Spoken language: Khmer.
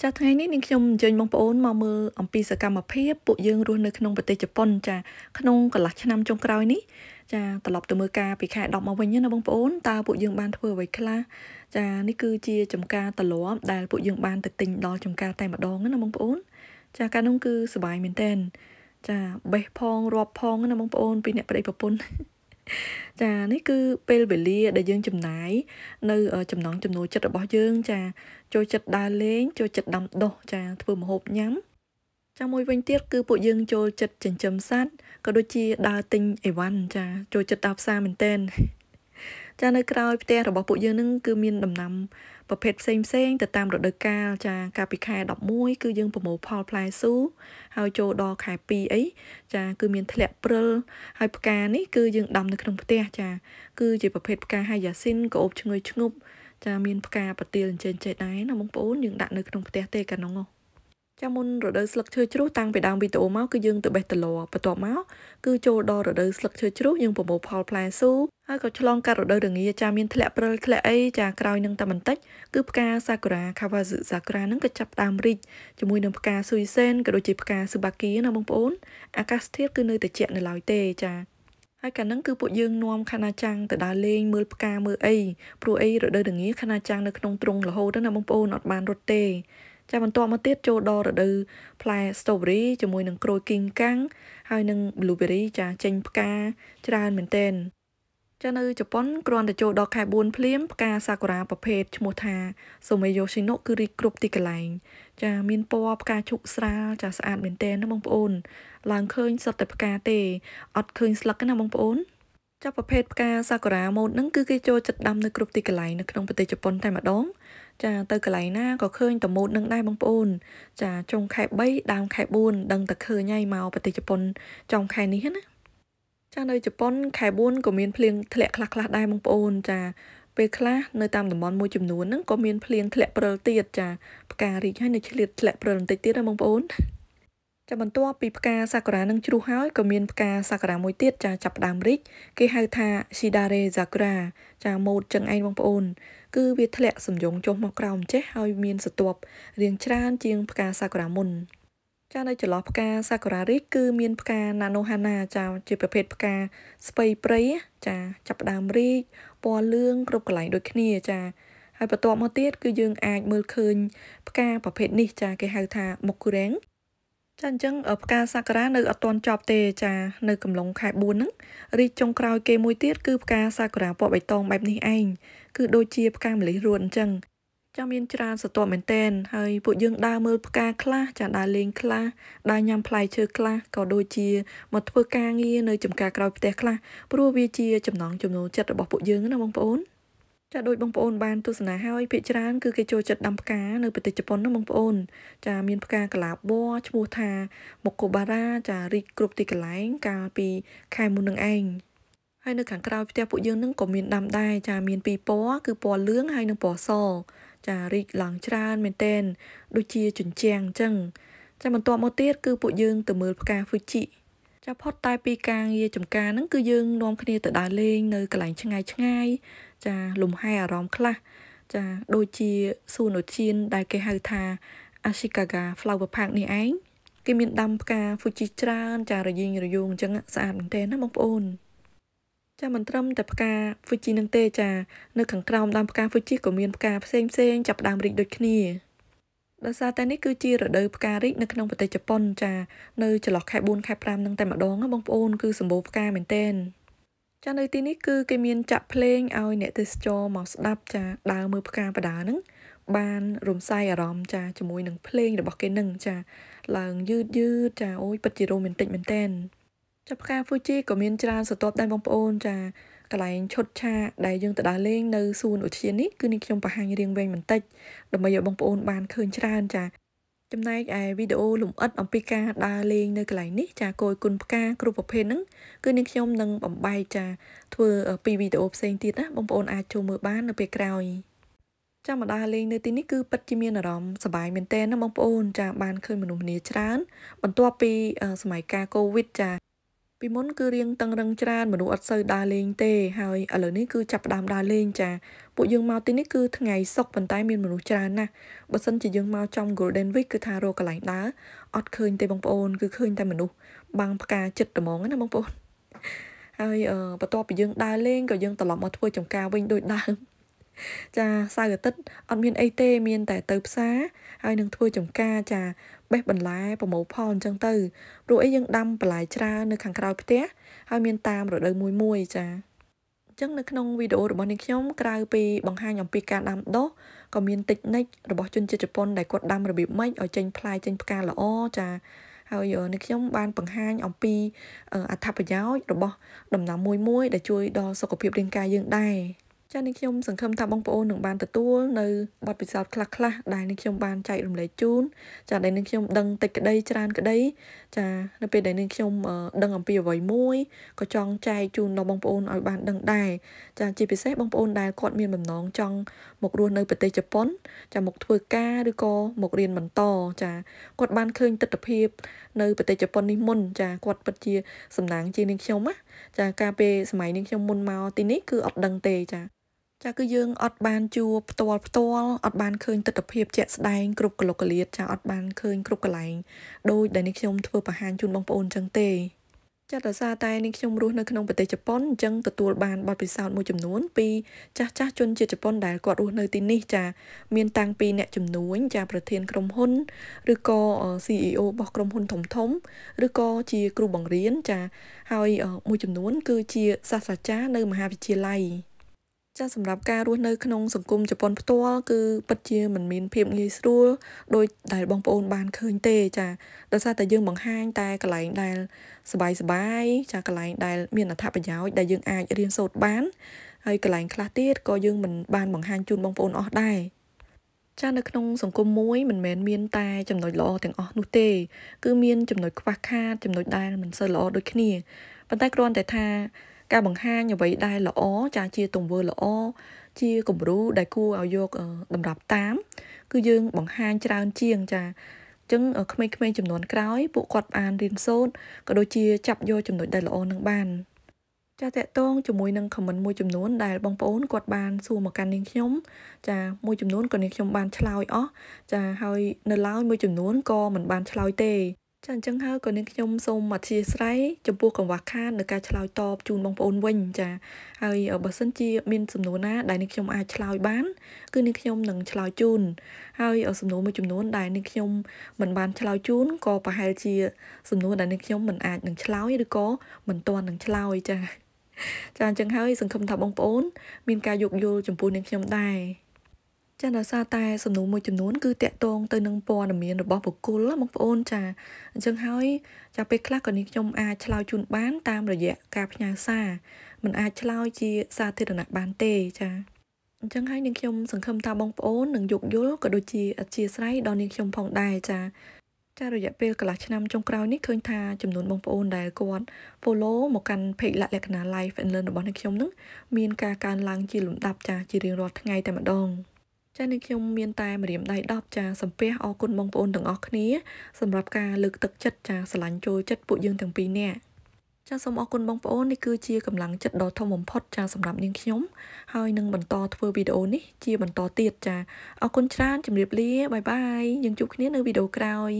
ចាថ្ងៃនេះនាងខ្ញុំអញ្ជើញបងប្អូនមកមើលអំពីសកម្មភាពពួកយើងរស់នៅក្នុងប្រទេសជប៉ុនចាក្នុងកន្លះឆ្នាំចុងក្រោយនេះចាត្រឡប់ទៅមើលការពីខែ10មកវិញណាបងប្អូនតើពួកយើង បានធ្វើអ្វីខ្លះចានេះគឺជាចំការត្រឡប់ដែលពួកយើងបានទៅទិញដល់ចំការតែម្ដងណាបងប្អូន ចាកាលនោះគឺសុបាយមែនតែនចាបេះផងរាប់ផងណាបងប្អូនពីអ្នកប្តីប្រពន្ធចានេះគឺពេលវេលា ដែលយើងចំណាយនៅ ចំណងចំណូលចិត្តរបស់យើងចាចូលចិត្តដើរលេង ចូលចិត្តដាំដុះចាធ្វើម្ហូបញ៉ាំចាមួយវិញទៀតគឺពួកយើង ចូលចិត្តចិញ្ចឹមសត្វក៏ដូចជាដើរទិញអីវ៉ាន់ចាចូលចិត្តដើរផ្សារមែនទែនចានៅក្រោយផ្ទះរបស់ពួកយើងនឹងគឺមាន ដំណាំប្រភេទផ្សេងផ្សេងទៅតាមរដូវកាលចាកាលពីខែ11គឺយើងប្រមូលផលផ្លែស៊ូហើយចូលដល់ខែ2អីចា គឺមានធ្លាក់ព្រិលហើយផ្កានេះគឺយើងដាំនៅក្នុងផ្ទះចា គឺជាប្រភេទផ្កាហាយ៉ាស៊ីនក្អូបឈ្ងុយឈ្ងប់ចាមានផ្កាប្រទាលអញ្ចឹងចេះដែរណាបងប្អូនយើងដាក់នៅក្នុងផ្ទះទេកាលនោះចាមុនរដូវស្លឹកឈើជ្រុះតាំងពីដើមវីដេអូមកគឺយើងទៅបេះតលបន្ទាប់មកគឺចូលដល់រដូវស្លឹកឈើជ្រុះយើងប្រមូលផលផ្លែស៊ូហើយក៏ឆ្លងកាត់រដូវរងាចាមានធ្លាក់ព្រិលធ្លាក់អីចាក្រោយនឹងតែបន្តិចគឺផ្កាសាគុរ៉ាខាវ៉ាស៊ូសាគុរ៉ានឹងក៏ចាប់ដើមរីកជាមួយនឹងផ្កាស៊ុយសែនក៏ដូចជាផ្កាស៊ូបាគីណាបងប្អូនអាកាសធាតុគឺនៅតែជែកនៅឡើយទេចាហើយកាលហ្នឹងគឺពួកយើងនាំខណាចាំងទៅដើរលេងមើលផ្កាមើលអីព្រោះអីរដូវរងាខណាចាំងនៅក្នុងទ្រុងរហូតណាបងប្អូនអត់បានរត់ទេ ចាបន្ទាប់មកទៀតចូលដល់រដូវផ្លែ strawberry ជាមួយនឹងក្រូចគីងកាំងហើយនឹង blueberry ចាចេញផ្កាច្រើនមែនទែនចានៅជប៉ុនគ្រាន់តែចូលដល់ខែ4ភ្លាមផ្កាសាกุระប្រភេទឈ្មោះថាសូមេយ៉ូស៊ីណូគឺរីកគ្រប់ទីកន្លែងចាមានពណ៌ផ្កាឈូកស្រាលចាស្អាតមែនទែនណាបងប្អូន ឡើងឃើញសុទ្ធតែផ្កាទេអត់ឃើញស្លឹកទេណាបងប្អូនចាប្រភេទផ្កាសាกุระម៉ូតហ្នឹងគឺគេចូលចិត្តដាំនៅគ្រប់ទីកន្លែងនៅក្នុងប្រទេសជប៉ុនតែម្ដងចាទៅកន្លែងណាក៏ឃើញតមូតនឹងដែរបងប្អូនចាចុង ខែ3ដើមខែ4ដឹងតែឃើញហើយមកប្រទេសជប៉ុនចុងខែនេះណាចានៅជប៉ុនខែ4ក៏មានភ្លៀងធ្លាក់ខ្លះខ្លះដែរបងប្អូនចា ពេលខ្លះនៅតាមតំបន់មួយចំនួនហ្នឹងក៏មានភ្លៀងធ្លាក់ព្រិលទៀតចាផ្ការីកហើយនៅឆ្លៀតធ្លាក់ព្រិលបន្តិចទៀតណាបងប្អូនចាបន្ទាប់ពីផ្កាសាกุระនឹងជ្រុះហើយក៏មានផ្កាសាกุระមួយទៀតចាចាប់ដើមរីកគេហៅថា Shidare Sakura ចាម៉ូតចឹងឯងបងប្អូន គឺវាធ្លាក់សំយងចុះមកក្រោមចេះហើយមានសត្វរៀងច្រើនជាងផ្កាសាกุระមុនចានៅចន្លោះផ្កាសាกุระរីកគឺមានផ្កា Nano Hana ចាជាប្រភេទផ្កាស្ពៃព្រៃចាចាប់ផ្ដើមរីកពណ៌លឿងគ្រប់កន្លែងដូចគ្នាចា ហើយបន្ទាប់មកទៀតគឺយើងអាចមើលឃើញផ្កាប្រភេទនេះចាគេហៅថាមុខរេងចាអញ្ចឹងផ្កាសាกุระនៅអត់ទាន់ចប់ទេចា នៅកំឡុងខែ4ហ្នឹងរីកចុងក្រោយគេមួយទៀតគឺផ្កាសាกุระពណ៌បៃតងបែបនេះឯងគឺដូចជាផ្កាម្លិះរួតអញ្ចឹងចាំមានច្រើនសន្ទាប់មែនតែនហើយពួកយើងដើរមើលផ្កាខ្លះចាដើរលេងខ្លះដើរញ៉ាំផ្លែឈើខ្លះក៏ដូចជាមកធ្វើការងារនៅចំការក្រោយផ្ទះខ្លះព្រោះវាជាចំណងចំណូលចិត្តរបស់ពួកយើងណាបងប្អូនចាដោយបងប្អូនបានទស្សនាហើយភាគច្រើនគឺគេចូលចិត្តដាំផ្កានៅប្រទេសជប៉ុនណាបងប្អូន ចាមានផ្កាកលាប័រឈ្មោះថាម៉ូកូបារ៉ាចារីកគ្រប់ទីកន្លែងកាលពីខែមុននឹងឯងហើយនៅខាងក្រៅផ្ទះពួកយើងនឹងក៏មានដាំដែរចាមានពីរពណ៌គឺពណ៌លឿងហើយនិងពណ៌សចារីកឡើងច្រើនមែនទែនដូចជាជញ្ជាំងអញ្ចឹងចាបន្ទាប់មកទៀតគឺពួកយើងទៅមើលផ្កាហ្វូជីចាផុតតែពីការងារចំការហ្នឹងគឺយើងនាំគ្នាទៅដើរលេងនៅកន្លែងឆ្ងាយឆ្ងាយចាលំហែអារម្មណ៍ខ្លះចាដូចជាសួនឧឈានដែលគេហៅថា Ashikaga Flower Park នេះឯងគេមានដាំផ្កាហ្វូជីច្រើន ចារយីងរយងអញ្ចឹងស្អាតមែនទែនណាបងប្អូនចាមិនត្រឹមតែផ្កាហ្វូជីនឹងទេចានៅខាងក្រោមដើមផ្កាហ្វូជីក៏មានផ្កាផ្សេងផ្សេងចាប់ដើមរីកដូចគ្នាដោយសារតែនេះគឺជារដូវផ្ការីកនៅក្នុងប្រទេសជប៉ុន ចា នៅចន្លោះខែ4ខែ5នឹងតែម្ដងបងប្អូនគឺសម្បូរផ្កាមែនទែនចានៅ ទីនេះគឺគេមានចាក់ភ្លេងឲ្យអ្នកទេសចរមកស្ដាប់ចា ដើរមើលផ្កាបដាហ្នឹងបានរំសាយអារម្មណ៍ចាជាមួយនឹងភ្លេងរបស់គេនឹងចាឡើងយឺតយឺតចាអូយពិតជារ៉ូមែនទិកមែនទែនចាផ្កាហ្វូជីក៏មានច្រើនស្រទាប់ដែរបងប្អូនចាកន្លែងឈុតឆាកដែលយើងទៅដើរលេង នៅសួនឧទ្យាននេះគឺនេះខ្ញុំបង្ហាញរៀងវែងបន្តិចដើម្បីឲ្យបងប្អូន បានឃើញច្រើនចាចំណែកឯវីដេអូលំអិតអំពីការដើរលេងនៅកន្លែងនេះចាគយគុណផ្កាគ្រប់ប្រភេទហ្នឹងគឺនាងខ្ញុំនឹងបំបែកចាធ្វើពីវីដេអូផ្សេងទៀតណាបងប្អូន អាចចូលមើលបាននៅពេលក្រោយចាំមកដើរលេង នៅទីនេះគឺពិតជាមានអារម្មណ៍សប្បាយមែនទែនណាបងប្អូនចាបានឃើញមនុស្សម្នាច្រើន បន្ទាប់ពីសម័យកាលកូវីដចាពីមុនគឺរៀងតឹងរឹងច្រើនមនុស្សអត់សូវដើរលេងទេហើយឥឡូវនេះគឺចាប់ផ្ដើមដើរលេងចាពួកយើងមកទីនេះគឺថ្ងៃសុក្រប៉ុន្តែមានមនុស្សច្រើនណាស់បើសិនជាយើងមកចំ Golden Week គឺថារកកន្លែងដើរអត់ឃើញទេបងប្អូនគឺឃើញតែមនុស្សបាំងផ្កាចិត្តត្មងណាបងប្អូនហើយបន្ទាប់ពីយើងដើរលេងក៏យើងត្រឡប់មកធ្វើចំការវិញដូចដើមចាសៅរ៍អាទិត្យអត់មានអីទេមាន តែទៅផ្សារហើយនឹងធ្វើចំការចា បេះបន្លែប្រមូលផលអញ្ចឹងទៅព្រោះអីយើងដាំបន្លែច្រើននៅខាងក្រៅផ្ទះហើយមានតាមរដូវមួយមួយចាអញ្ចឹងនៅក្នុងវីដេអូរបស់នាងខ្ញុំក្រៅពីបង្ហាញអំពីការដាំដុះក៏មានតិចនិចរបស់ជនជាតិជប៉ុនដែលគាត់ដាំរបៀបម៉េចឲ្យចេញផ្លែចេញផ្កាល្អចាហើយនេះខ្ញុំ បានបង្ហាញអំពីអត្ថប្រយោជន៍របស់ ដំណាំមួយមួយ ដែលជួយដល់សុខភាពរាងកាយយើងដែរចា៎នេះខ្ញុំសង្ឃឹមថាបងប្អូននឹងបានទទួលនៅបទពិសោធន៍ខ្លះៗដែលនេះខ្ញុំបានចែករំលែកជូនចា៎ដែលនេះខ្ញុំដឹងតិចក្តីច្រើនក្តីចា៎នៅពេលដែលនេះខ្ញុំដឹងអំពីអ្វីមួយក៏ចង់ចែកជូនដល់បងប្អូនឲ្យបានដឹងដែរចា៎ជាពិសេសបងប្អូនដែលគាត់មានបំណងចង់មករស់នៅប្រទេសជប៉ុនចា៎មកធ្វើការឬក៏មករៀនបន្តចា៎គាត់បានឃើញទស្សនវិជ្ជានៅប្រទេសជប៉ុននេះមុនចា៎គាត់ពិតជាសំណាងជាងនេះខ្ញុំណាចា៎ការពេលសម័យនេះខ្ញុំមុនមកទីនេះគឺអត់ដឹងទេចា៎ចាគឺយើងអត់បានជួផ្ទាល់ផ្ទាល់អត់បានឃើញទស្សនវិជ្ជាជាក់ស្ដែងគ្រប់កលុកកលៀតចាអត់បានឃើញគ្រប់កន្លែងដោយដែលនេះខ្ញុំធ្វើបង្ហាញជូនបងប្អូនអញ្ចឹងទេចាត់រសារតែនេះខ្ញុំរស់នៅក្នុងប្រទេសជប៉ុនអញ្ចឹងទទួលបានបទពិសោធន៍មួយចំនួនពីចាស់ចាស់ជនជាតិជប៉ុនដែលគាត់រស់នៅទីនេះចា មាន តាំងពីអ្នកជំនួញចាប្រធាន ក្រុមហ៊ុនឬក៏ CEO របស់ក្រុមហ៊ុនធំធំឬក៏ជាគ្រូបង្រៀនចាហើយមួយចំនួន គឺជាសាស្ត្រាចារ្យនៅមហាវិទ្យាល័យចាសម្រាប់ការរស់នៅក្នុងសង្គមជប៉ុនផ្ទាល់គឺពិតជាមិនមានភាពងាយស្រួលដោយដែលបងប្អូន បានឃើញទេ ចាដោយសារតែយើងបង្ហាញតែកន្លែងដែលសบายសบายចាកន្លែងដែលមានអត្ថប្រយោជន៍ដែលយើង អាចរៀនសូត្របានហើយកន្លែងខ្លះទៀតក៏យើងមិនបានបង្ហាញជូនបងប្អូនអស់ដែរចា នៅក្នុងសង្គមមួយមិនមែនមាន តែចំណុចល្អទាំងអស់នោះទេ គឺមានចំណុចខ្វះខាតចំណុចដែលមិនសូវល្អដូចគ្នាប៉ុន្តែគ្រាន់តែថាការបង្ហាញអ្វីដែលល្អចាជាទង្វើល្អជាគំរូដែលគួរឲ្យយកតម្រាប់តាម គឺយើងបង្ហាញច្រើនជាង ចាចឹងក្មេងៗចំនួនក្រោយពួកគាត់បានរៀនសូត្រក៏ដូចជាចាប់យកចំណុចដែលល្អនឹងបានចាតកតងជាមួយនឹង comment មួយចំនួនដែលបងប្អូនគាត់បានសួរមកកាន់នាងខ្ញុំចាមួយចំនួនក៏នាងខ្ញុំបានឆ្លើយអស់ចាហើយនៅឡើយមួយចំនួនក៏មិនបានឆ្លើយទេចាអញ្ចឹងហើយក៏នាងខ្ញុំសូមអធិស្ឋានចំពោះកង្វះខាតនៃការឆ្លើយតបជូនបងប្អូនវិញចាហើយបើសិនជា មានសំណួរណាដែលនាងខ្ញុំអាចឆ្លើយបាន គឺនាងខ្ញុំនឹងឆ្លើយជូន ហើយសំណួរមួយចំនួនដែលនាងខ្ញុំមិនបាន ឆ្លើយជូនក៏ប្រហែលជាសំណួរដែលនាងខ្ញុំមិនអាចនឹងឆ្លើយឬក៏មិនទាន់នឹងឆ្លើយចាចាអញ្ចឹងហើយសង្ឃឹមថាបងប្អូន មានការយោគយល់ចំពោះនាងខ្ញុំដែរចាដោយសារតែសំណួរមួយចំនួនគឺតកតងទៅនឹងព័ត៌មានរបស់បុគ្គលបងប្អូនចាអញ្ចឹងហើយចាពេលខ្លះក៏នេះខ្ញុំអាចឆ្លើយជូនបានតាមរយៈការផ្ញើសារមិនអាចឆ្លើយជាសាធារណៈបានទេចាអញ្ចឹងហើយនាងខ្ញុំសង្ឃឹមថាបងប្អូននឹងយោគយល់ក៏ដូចជាអធិស្ឋានដល់នាងខ្ញុំផងដែរចាចារយៈពេលកន្លះឆ្នាំចុងក្រោយនេះឃើញថាចំនួនបងប្អូនដែលគាត់ follow មកកាន់ page លក្ខណៈ live and learn របស់នាងខ្ញុំនឹងមានការកើនឡើងជាលំដាប់ចាជារៀងរាល់ថ្ងៃតែម្ដងចានេះខ្ញុំមានតែម្រាមដៃ10ចាសំពះអរគុណបងប្អូនទាំងអស់គ្នាសម្រាប់ការលើកទឹកចិត្តចាស្រឡាញ់ចូលចិត្តពួកយើងទាំងពីរនាក់ចាសូមអរគុណបងប្អូននេះគឺជាកម្លាំងចិត្តដ៏ធំបំផុតចាសម្រាប់នាងខ្ញុំ ហើយនឹងបន្តធ្វើវីដេអូនេះជាបន្តទៀតចាអរគុណច្រើនជម្រាបលាបាយបាយយើងជួបគ្នានៅវីដេអូក្រោយ